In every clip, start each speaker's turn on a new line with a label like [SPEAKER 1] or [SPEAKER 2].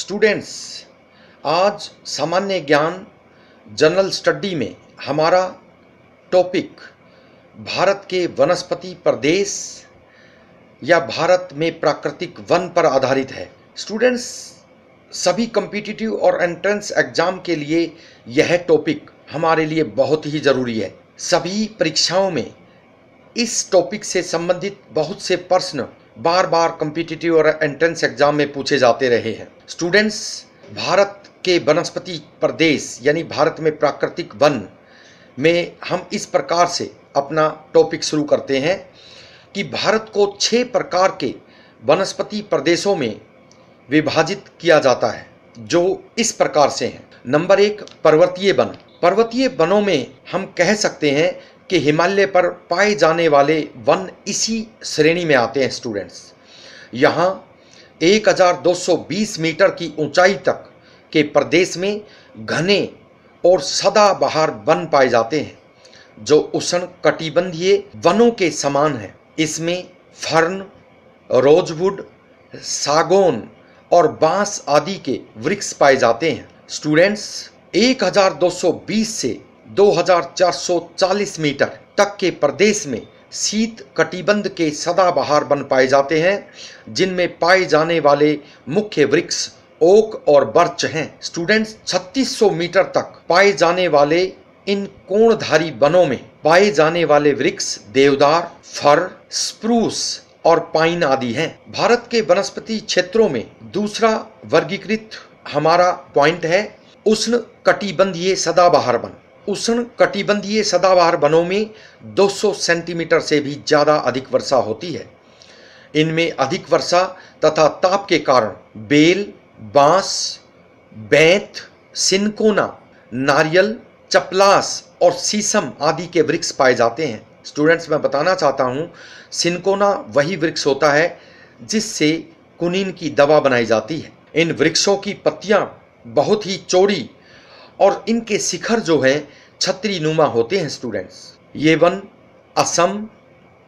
[SPEAKER 1] students आज सामान्य ज्ञान जनरल स्टडी में हमारा टॉपिक भारत के वनस्पति प्रदेश या भारत में प्राकृतिक वन पर आधारित है स्टूडेंट्स सभी कम्पिटिटिव और एंट्रेंस एग्जाम के लिए यह टॉपिक हमारे लिए बहुत ही ज़रूरी है सभी परीक्षाओं में इस टॉपिक से संबंधित बहुत से प्रश्न बार बार कम्पिटिटिव और एंट्रेंस एग्जाम में पूछे जाते रहे हैं स्टूडेंट्स भारत के वनस्पति प्रदेश यानी भारत में प्राकृतिक वन में हम इस प्रकार से अपना टॉपिक शुरू करते हैं कि भारत को छः प्रकार के वनस्पति प्रदेशों में विभाजित किया जाता है जो इस प्रकार से हैं नंबर एक पर्वतीय वन पर्वतीय वनों में हम कह सकते हैं कि हिमालय पर पाए जाने वाले वन इसी श्रेणी में आते हैं स्टूडेंट्स यहाँ 1220 मीटर की ऊंचाई तक के प्रदेश में घने और सदाबहार वन पाए जाते हैं जो उष्ण कटिबंधीय वनों के समान हैं इसमें फर्न रोजवुड सागोन और बांस आदि के वृक्ष पाए जाते हैं स्टूडेंट्स 1220 से 2440 मीटर तक के प्रदेश में शीत कटिबंध के सदाबहार वन पाए जाते हैं जिनमें पाए जाने वाले मुख्य वृक्ष ओक और बर्च हैं स्टूडेंट्स 3600 मीटर तक पाए जाने वाले इन कोणधारी वनों में पाए जाने वाले वृक्ष देवदार फर स्प्रूस और पाइन आदि हैं भारत के वनस्पति क्षेत्रों में दूसरा वर्गीकृत हमारा पॉइंट है उष्ण कटिबंधीय सदाबहार वन उष्ण कटिबंधीय सदाबहार वनों में 200 सेंटीमीटर से भी ज़्यादा अधिक वर्षा होती है इनमें अधिक वर्षा तथा ताप के कारण बेल बांस बैंत सिनकोना नारियल चपलास और सीसम आदि के वृक्ष पाए जाते हैं स्टूडेंट्स मैं बताना चाहता हूँ सिनकोना वही वृक्ष होता है जिससे कुनीन की दवा बनाई जाती है इन वृक्षों की पत्तियाँ बहुत ही चौड़ी और इनके शिखर जो हैं छतरी नुमा होते हैं स्टूडेंट्स ये वन असम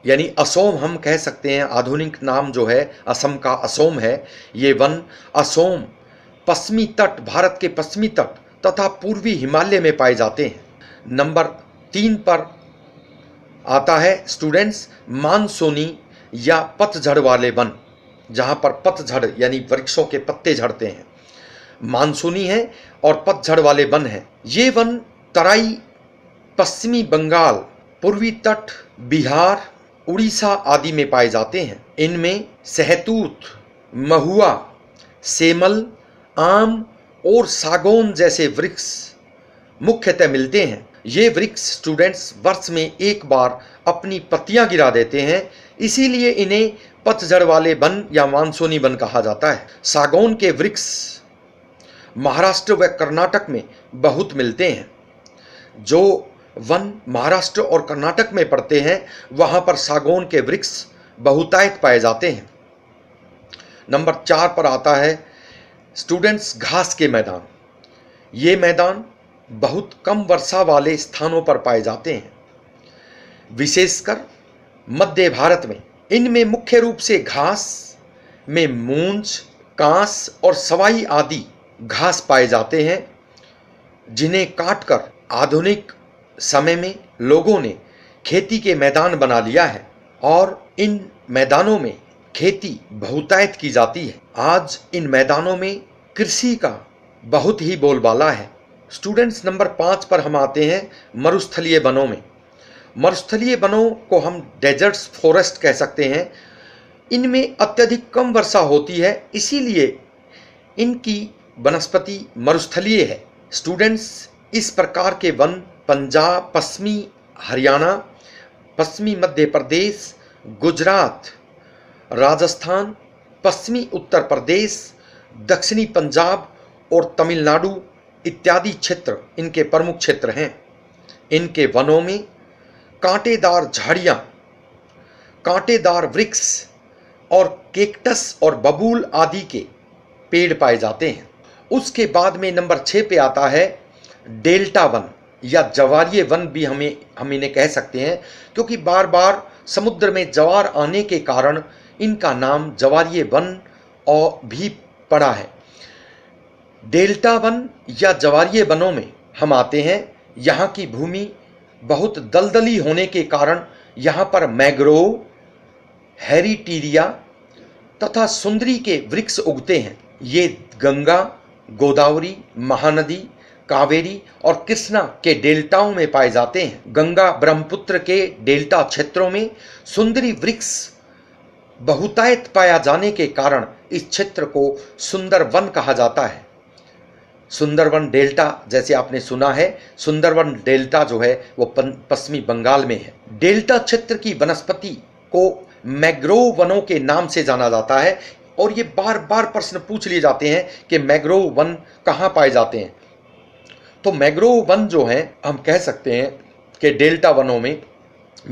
[SPEAKER 1] यानी असोम हम कह सकते हैं आधुनिक नाम जो है असम का असोम है ये वन असोम पश्चिमी तट भारत के पश्चिमी तट तथा पूर्वी हिमालय में पाए जाते हैं नंबर तीन पर आता है स्टूडेंट्स मानसूनी या पतझड़ वाले वन जहां पर पतझड़ यानी वृक्षों के पत्ते झड़ते हैं मानसूनी है और पतझड़ वाले वन हैं ये वन तराई पश्चिमी बंगाल पूर्वी तट बिहार उड़ीसा आदि में पाए जाते हैं इनमें सहतूत महुआ सेमल आम और सागौन जैसे वृक्ष मुख्यतः मिलते हैं ये वृक्ष स्टूडेंट्स वर्ष में एक बार अपनी पत्तियां गिरा देते हैं इसीलिए इन्हें पतझड़ वाले वन या मानसूनी वन कहा जाता है सागौन के वृक्ष महाराष्ट्र व कर्नाटक में बहुत मिलते हैं जो वन महाराष्ट्र और कर्नाटक में पड़ते हैं वहां पर सागौन के वृक्ष बहुतायत पाए जाते हैं नंबर चार पर आता है स्टूडेंट्स घास के मैदान ये मैदान बहुत कम वर्षा वाले स्थानों पर पाए जाते हैं विशेषकर मध्य भारत में इनमें मुख्य रूप से घास में मूंज कांस और सवाई आदि घास पाए जाते हैं जिन्हें काटकर आधुनिक समय में लोगों ने खेती के मैदान बना लिया है और इन मैदानों में खेती बहुतायत की जाती है आज इन मैदानों में कृषि का बहुत ही बोलबाला है स्टूडेंट्स नंबर पाँच पर हम आते हैं मरुस्थलीय वनों में मरुस्थलीय वनों को हम डेजर्ट्स फॉरेस्ट कह सकते हैं इनमें अत्यधिक कम वर्षा होती है इसीलिए इनकी वनस्पति मरुस्थलीय है स्टूडेंट्स इस प्रकार के वन पंजाब पश्चिमी हरियाणा पश्चिमी मध्य प्रदेश गुजरात राजस्थान पश्चिमी उत्तर प्रदेश दक्षिणी पंजाब और तमिलनाडु इत्यादि क्षेत्र इनके प्रमुख क्षेत्र हैं इनके वनों में कांटेदार झाड़ियाँ कांटेदार वृक्ष और केकटस और बबूल आदि के पेड़ पाए जाते हैं उसके बाद में नंबर छः पे आता है डेल्टा वन या जवारीय वन भी हमें हम इन्हें कह सकते हैं क्योंकि बार बार समुद्र में जवार आने के कारण इनका नाम जवारीय वन और भी पड़ा है डेल्टा वन या जवारीय वनों में हम आते हैं यहाँ की भूमि बहुत दलदली होने के कारण यहाँ पर मैग्रोव हैरीटीरिया तथा सुंदरी के वृक्ष उगते हैं ये गंगा गोदावरी महानदी कावेरी और कृष्णा के डेल्टाओं में पाए जाते हैं गंगा ब्रह्मपुत्र के डेल्टा क्षेत्रों में सुंदरी वृक्ष बहुतायत पाया जाने के कारण इस क्षेत्र को सुंदरवन कहा जाता है सुंदरवन डेल्टा जैसे आपने सुना है सुंदरवन डेल्टा जो है वो पश्चिमी बंगाल में है डेल्टा क्षेत्र की वनस्पति को मैग्रोव वनों के नाम से जाना जाता है और ये बार बार प्रश्न पूछ लिए जाते हैं कि मैग्रोव वन कहाँ पाए जाते हैं तो मैग्रोव वन जो है हम कह सकते हैं कि डेल्टा वनों में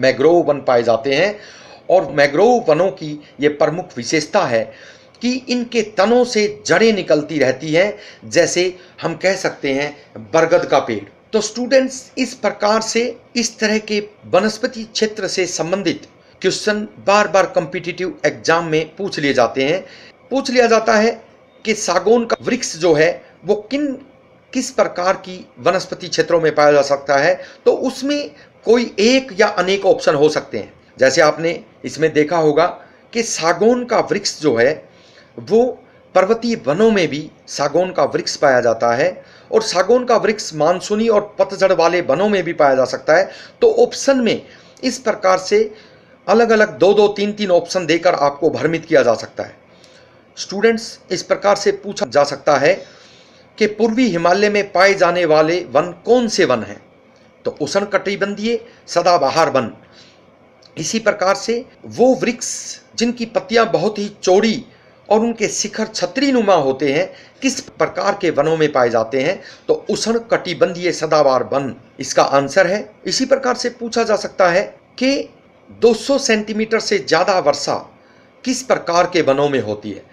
[SPEAKER 1] मैग्रोव वन पाए जाते हैं और मैग्रोव वनों की ये प्रमुख विशेषता है कि इनके तनों से जड़ें निकलती रहती हैं जैसे हम कह सकते हैं बरगद का पेड़ तो स्टूडेंट्स इस प्रकार से इस तरह के वनस्पति क्षेत्र से संबंधित क्वेश्चन बार बार कॉम्पिटिटिव एग्जाम में पूछ लिए जाते हैं पूछ लिया जाता है कि सागौन का वृक्ष जो है वो किन किस प्रकार की वनस्पति क्षेत्रों में पाया जा सकता है तो उसमें कोई एक या अनेक ऑप्शन हो सकते हैं जैसे आपने इसमें देखा होगा कि सागौन का वृक्ष जो है वो पर्वतीय वनों में भी सागौन का वृक्ष पाया जाता है और सागौन का वृक्ष मानसूनी और पतझड़ वाले वनों में भी पाया जा सकता है तो ऑप्शन में इस प्रकार से अलग अलग दो दो तीन तीन ऑप्शन देकर आपको भ्रमित किया जा सकता है स्टूडेंट्स इस प्रकार से पूछा जा सकता है कि पूर्वी हिमालय में पाए जाने वाले वन कौन से वन हैं तो उष्ण कटिबंधीय सदाबहार वन इसी प्रकार से वो वृक्ष जिनकी पत्तियां बहुत ही चौड़ी और उनके शिखर छतरी नुमा होते हैं किस प्रकार के वनों में पाए जाते हैं तो उष्ण कटिबंधीय सदाबहार वन इसका आंसर है इसी प्रकार से पूछा जा सकता है कि 200 सेंटीमीटर से ज़्यादा वर्षा किस प्रकार के वनों में होती है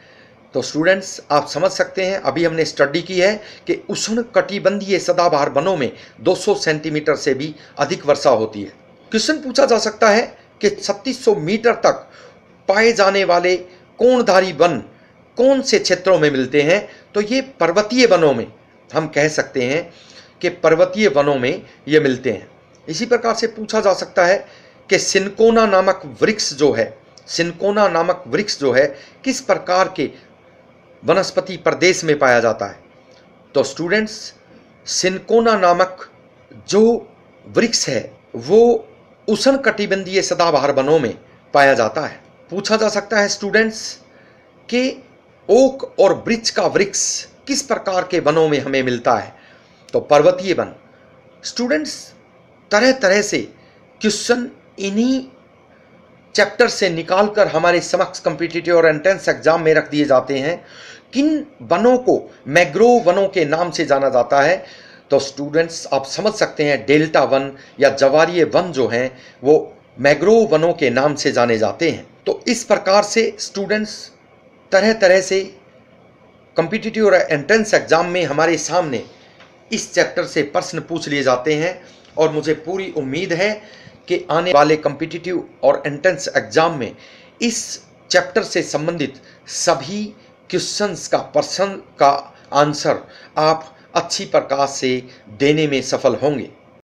[SPEAKER 1] तो स्टूडेंट्स आप समझ सकते हैं अभी हमने स्टडी की है कि उष्ण कटिबंधीय सदाबहार वनों में 200 सेंटीमीटर से भी अधिक वर्षा होती है क्वेश्चन पूछा जा सकता है कि 3600 मीटर तक पाए जाने वाले कोणधारी वन कौन से क्षेत्रों में मिलते हैं तो ये पर्वतीय वनों में हम कह सकते हैं कि पर्वतीय वनों में ये मिलते हैं इसी प्रकार से पूछा जा सकता है कि सिनकोना नामक वृक्ष जो है सिनकोना नामक वृक्ष जो है किस प्रकार के वनस्पति प्रदेश में पाया जाता है तो स्टूडेंट्स सिनकोना नामक जो वृक्ष है वो उष्ण कटिबंधीय सदाबहार वनों में पाया जाता है पूछा जा सकता है स्टूडेंट्स कि ओक और वृक्ष का वृक्ष किस प्रकार के वनों में हमें मिलता है तो पर्वतीय वन स्टूडेंट्स तरह तरह से क्वेश्चन इन्हीं चैप्टर से निकालकर हमारे समक्ष कम्पिटिटिव और एंट्रेंस एग्जाम में रख दिए जाते हैं किन वनों को मैग्रो वनों के नाम से जाना जाता है तो स्टूडेंट्स आप समझ सकते हैं डेल्टा वन या जवारीय वन जो हैं वो मैग्रो वनों के नाम से जाने जाते हैं तो इस प्रकार से स्टूडेंट्स तरह तरह से कम्पिटिटिव और एंट्रेंस एग्ज़ाम में हमारे सामने इस चैप्टर से प्रश्न पूछ लिए जाते हैं और मुझे पूरी उम्मीद है के आने वाले कम्पिटिटिव और एंट्रेंस एग्जाम में इस चैप्टर से संबंधित सभी क्वेश्चंस का पर्सन का आंसर आप अच्छी प्रकार से देने में सफल होंगे